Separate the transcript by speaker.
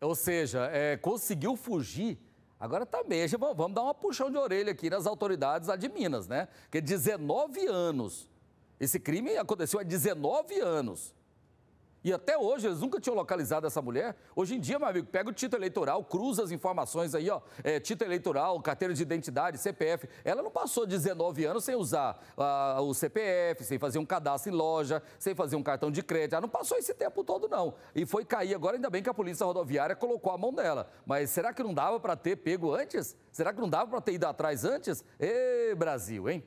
Speaker 1: Ou seja, é, conseguiu fugir. Agora também, tá vamos dar uma puxão de orelha aqui nas autoridades de Minas, né? Porque 19 anos. Esse crime aconteceu há 19 anos. E até hoje eles nunca tinham localizado essa mulher. Hoje em dia, meu amigo, pega o título eleitoral, cruza as informações aí, ó. É, título eleitoral, carteira de identidade, CPF. Ela não passou 19 anos sem usar ah, o CPF, sem fazer um cadastro em loja, sem fazer um cartão de crédito. Ela não passou esse tempo todo, não. E foi cair agora, ainda bem que a polícia rodoviária colocou a mão dela. Mas será que não dava para ter pego antes? Será que não dava para ter ido atrás antes? Ê, Brasil, hein?